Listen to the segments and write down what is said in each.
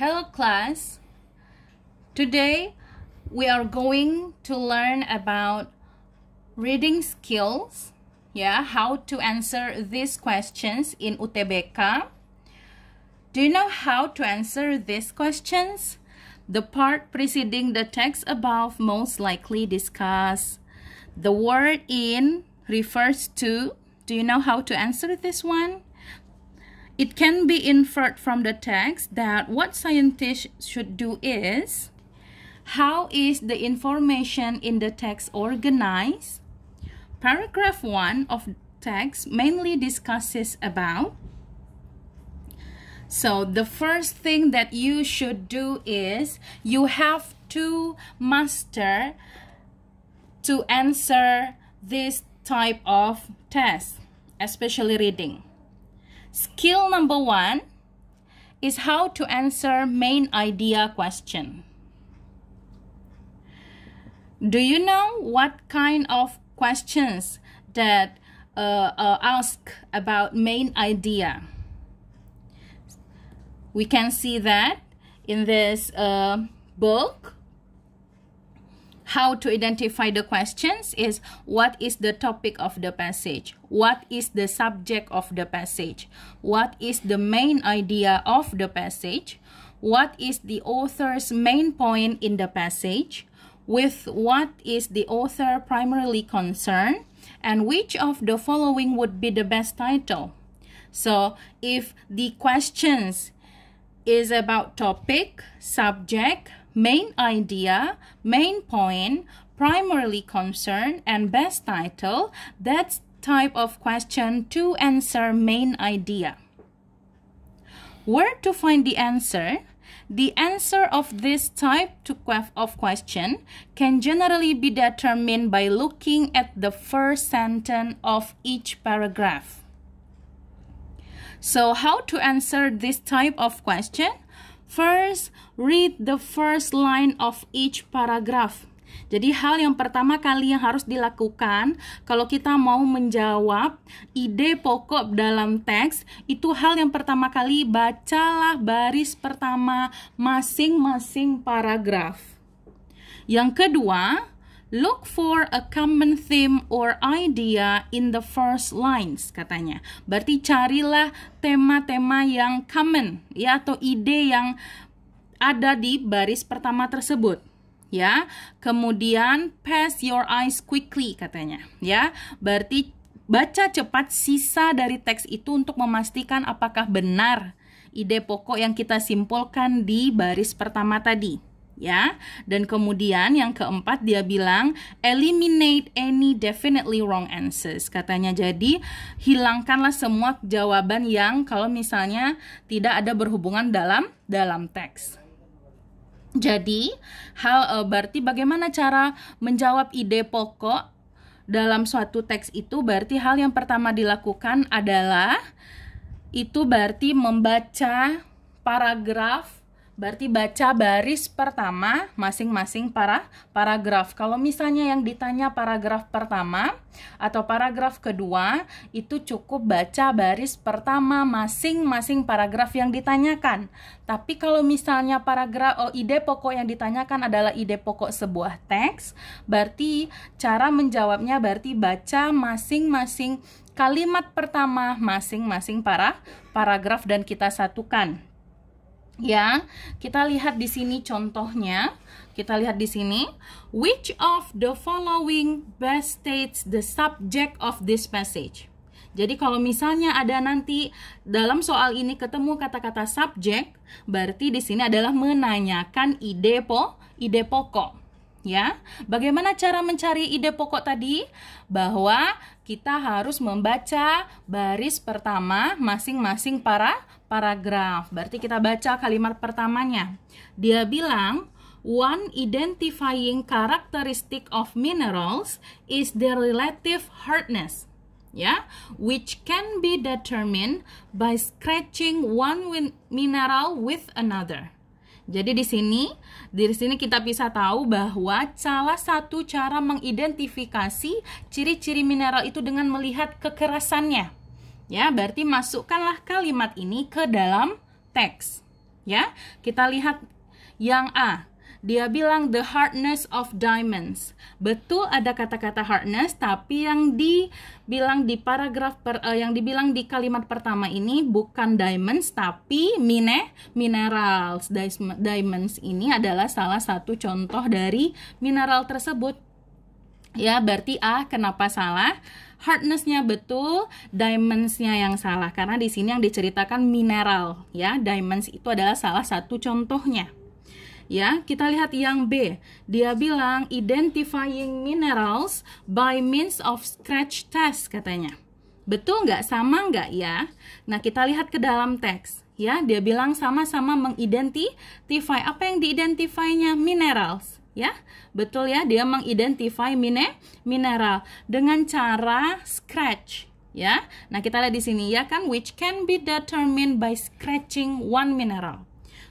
Hello class. Today we are going to learn about reading skills, yeah, how to answer these questions in UTBK. Do you know how to answer these questions? The part preceding the text above most likely discuss the word in refers to. Do you know how to answer this one? It can be inferred from the text that what scientists should do is how is the information in the text organized? Paragraph 1 of text mainly discusses about so the first thing that you should do is you have to master to answer this type of test, especially reading. Skill number one is how to answer main idea question. Do you know what kind of questions that uh, uh, ask about main idea? We can see that in this uh, book how to identify the questions is what is the topic of the passage? What is the subject of the passage? What is the main idea of the passage? What is the author's main point in the passage? With what is the author primarily concerned? And which of the following would be the best title? So if the questions is about topic, subject, main idea, main point, primarily concern, and best title, that's type of question to answer main idea. Where to find the answer? The answer of this type of question can generally be determined by looking at the first sentence of each paragraph. So how to answer this type of question? First, read the first line of each paragraph. Jadi hal yang pertama kali yang harus dilakukan kalau kita mau menjawab ide pokok dalam teks itu hal yang pertama kali bacalah baris pertama masing-masing paragraf. Yang kedua, Look for a common theme or idea in the first lines katanya. Berarti carilah tema-tema yang common ya atau ide yang ada di baris pertama tersebut ya. Kemudian pass your eyes quickly katanya ya. Berarti baca cepat sisa dari teks itu untuk memastikan apakah benar ide pokok yang kita simpulkan di baris pertama tadi ya. Dan kemudian yang keempat dia bilang eliminate any definitely wrong answers. Katanya jadi hilangkanlah semua jawaban yang kalau misalnya tidak ada berhubungan dalam dalam teks. Jadi, hal eh, berarti bagaimana cara menjawab ide pokok dalam suatu teks itu berarti hal yang pertama dilakukan adalah itu berarti membaca paragraf Berarti baca baris pertama masing-masing para paragraf. Kalau misalnya yang ditanya paragraf pertama atau paragraf kedua, itu cukup baca baris pertama masing-masing paragraf yang ditanyakan. Tapi kalau misalnya paragraf oh, ide pokok yang ditanyakan adalah ide pokok sebuah teks, berarti cara menjawabnya berarti baca masing-masing kalimat pertama masing-masing para paragraf dan kita satukan ya. Kita lihat di sini contohnya. Kita lihat di sini, which of the following best states the subject of this passage? Jadi kalau misalnya ada nanti dalam soal ini ketemu kata-kata subject, berarti di sini adalah menanyakan ide po, ide pokok. Ya, bagaimana cara mencari ide pokok tadi? Bahwa kita harus membaca baris pertama masing-masing para paragraf. Berarti kita baca kalimat pertamanya. Dia bilang, one identifying characteristic of minerals is their relative hardness ya which can be determined by scratching one mineral with another jadi di sini di sini kita bisa tahu bahwa salah satu cara mengidentifikasi ciri-ciri mineral itu dengan melihat kekerasannya Ya, berarti masukkanlah kalimat ini ke dalam teks. Ya, kita lihat yang A. Dia bilang the hardness of diamonds. Betul ada kata-kata hardness, tapi yang dibilang di paragraf per, uh, yang dibilang di kalimat pertama ini bukan diamonds tapi mine minerals. Diamonds ini adalah salah satu contoh dari mineral tersebut ya berarti A kenapa salah hardnessnya betul, diamondsnya yang salah karena di sini yang diceritakan mineral ya diamonds itu adalah salah satu contohnya ya kita lihat yang B dia bilang identifying minerals by means of scratch test katanya betul nggak sama nggak ya nah kita lihat ke dalam teks ya dia bilang sama-sama mengidentify apa yang diidentifikasinya minerals ya. Betul ya, dia mengidentify mine mineral dengan cara scratch ya. Nah, kita lihat di sini ya kan which can be determined by scratching one mineral.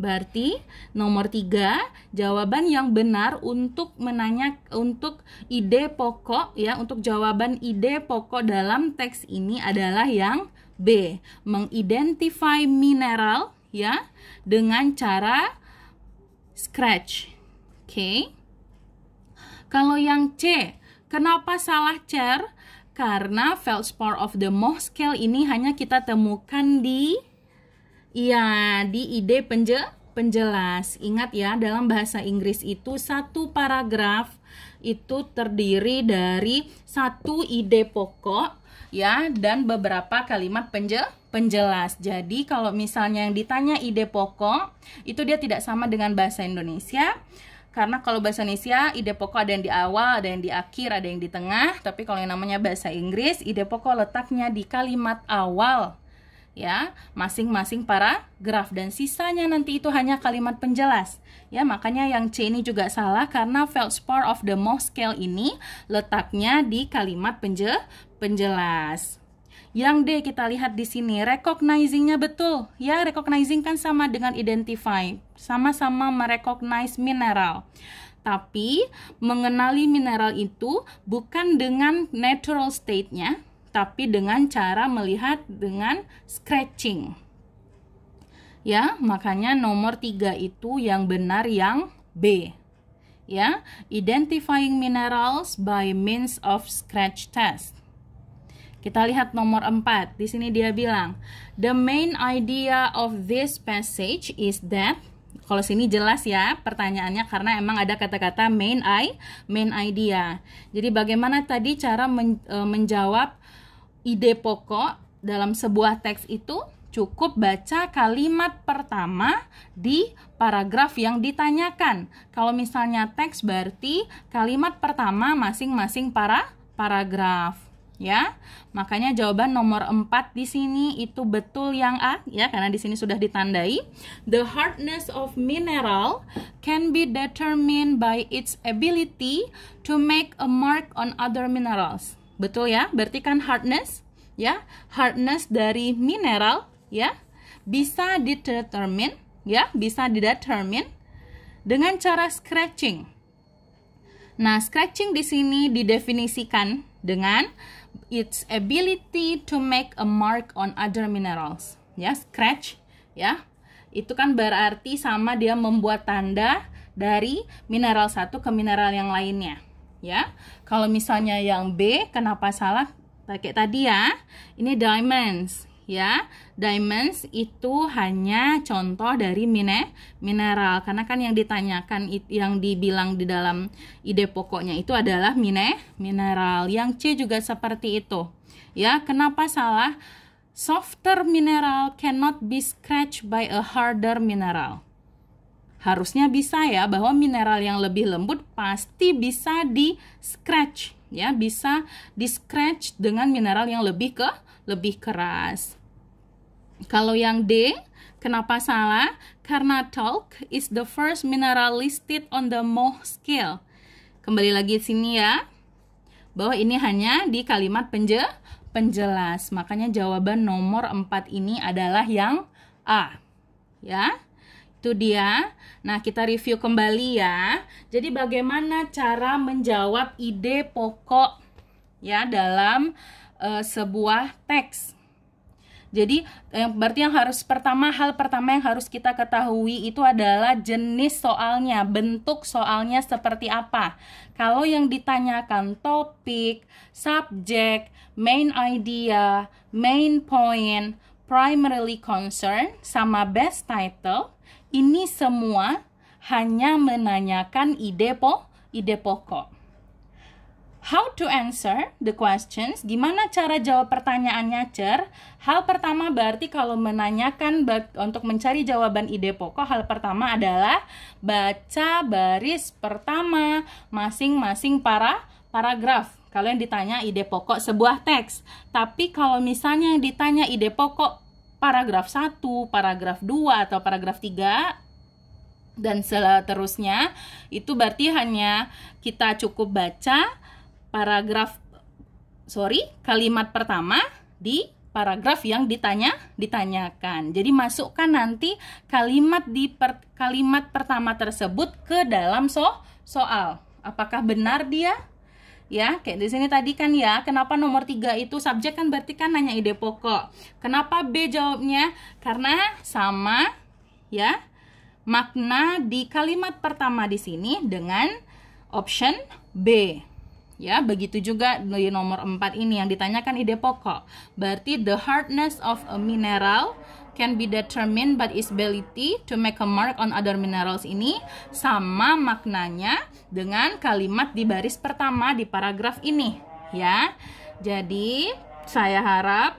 Berarti nomor tiga jawaban yang benar untuk menanya untuk ide pokok ya untuk jawaban ide pokok dalam teks ini adalah yang B mengidentify mineral ya dengan cara scratch okay? Kalau yang C, kenapa salah cer? Karena feldspar of the scale ini hanya kita temukan di ya di ide penje, penjelas. Ingat ya, dalam bahasa Inggris itu satu paragraf itu terdiri dari satu ide pokok ya dan beberapa kalimat penje, penjelas. Jadi kalau misalnya yang ditanya ide pokok itu dia tidak sama dengan bahasa Indonesia karena kalau bahasa Indonesia ide pokok ada yang di awal, ada yang di akhir, ada yang di tengah. Tapi kalau yang namanya bahasa Inggris, ide pokok letaknya di kalimat awal. Ya, masing-masing paragraf dan sisanya nanti itu hanya kalimat penjelas. Ya, makanya yang C ini juga salah karena felt feldspar of the most scale ini letaknya di kalimat penje penjelas yang D kita lihat di sini recognizingnya betul ya recognizing kan sama dengan identify sama-sama merecognize mineral tapi mengenali mineral itu bukan dengan natural state-nya tapi dengan cara melihat dengan scratching ya makanya nomor tiga itu yang benar yang B ya identifying minerals by means of scratch test kita lihat nomor 4. Di sini dia bilang, "The main idea of this passage is that" Kalau sini jelas ya pertanyaannya karena emang ada kata-kata main i, main idea. Jadi bagaimana tadi cara men, e, menjawab ide pokok dalam sebuah teks itu? cukup baca kalimat pertama di paragraf yang ditanyakan. Kalau misalnya teks berarti kalimat pertama masing-masing para paragraf ya. Makanya jawaban nomor 4 di sini itu betul yang A ya karena di sini sudah ditandai. The hardness of mineral can be determined by its ability to make a mark on other minerals. Betul ya? Berarti kan hardness ya, hardness dari mineral ya bisa determine ya, bisa didetermine dengan cara scratching. Nah, scratching di sini didefinisikan dengan its ability to make a mark on other minerals. Ya, scratch, ya. Itu kan berarti sama dia membuat tanda dari mineral satu ke mineral yang lainnya, ya. Kalau misalnya yang B kenapa salah? Pakai tadi ya. Ini diamonds, ya. Diamonds itu hanya contoh dari mine mineral karena kan yang ditanyakan yang dibilang di dalam ide pokoknya itu adalah mine mineral. Yang C juga seperti itu. Ya, kenapa salah? Softer mineral cannot be scratched by a harder mineral. Harusnya bisa ya bahwa mineral yang lebih lembut pasti bisa di scratch ya, bisa di scratch dengan mineral yang lebih ke lebih keras. Kalau yang D, kenapa salah? Karena talc is the first mineral listed on the Moh scale. Kembali lagi sini ya. Bahwa ini hanya di kalimat penje penjelas. Makanya jawaban nomor 4 ini adalah yang A. Ya. Itu dia. Nah, kita review kembali ya. Jadi bagaimana cara menjawab ide pokok ya dalam uh, sebuah teks jadi yang berarti yang harus pertama hal pertama yang harus kita ketahui itu adalah jenis soalnya, bentuk soalnya seperti apa. Kalau yang ditanyakan topik, subjek, main idea, main point, primarily concern sama best title, ini semua hanya menanyakan ide po, ide pokok. How to answer the questions? Gimana cara jawab pertanyaannya, Cer? Hal pertama berarti kalau menanyakan untuk mencari jawaban ide pokok, hal pertama adalah baca baris pertama masing-masing para paragraf. Kalian ditanya ide pokok sebuah teks. Tapi kalau misalnya yang ditanya ide pokok paragraf 1, paragraf 2 atau paragraf 3 dan seterusnya itu berarti hanya kita cukup baca paragraf sorry kalimat pertama di paragraf yang ditanya ditanyakan. Jadi masukkan nanti kalimat di per, kalimat pertama tersebut ke dalam so soal. Apakah benar dia? ya kayak di sini tadi kan ya kenapa nomor 3 itu subjek kan berarti kan nanya ide pokok kenapa B jawabnya karena sama ya makna di kalimat pertama di sini dengan option B Ya, begitu juga di nomor 4 ini yang ditanyakan ide pokok. Berarti the hardness of a mineral can be determined by its ability to make a mark on other minerals ini sama maknanya dengan kalimat di baris pertama di paragraf ini, ya. Jadi, saya harap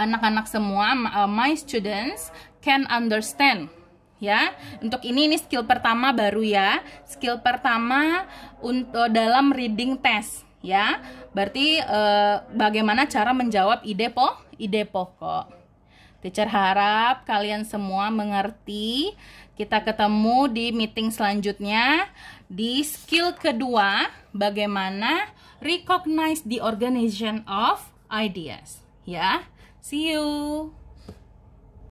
anak-anak semua, eh, my students can understand ya. Untuk ini ini skill pertama baru ya. Skill pertama untuk eh, dalam reading test ya. Berarti eh, bagaimana cara menjawab ide po ide pokok. Teacher harap kalian semua mengerti. Kita ketemu di meeting selanjutnya di skill kedua bagaimana recognize the organization of ideas ya. See you.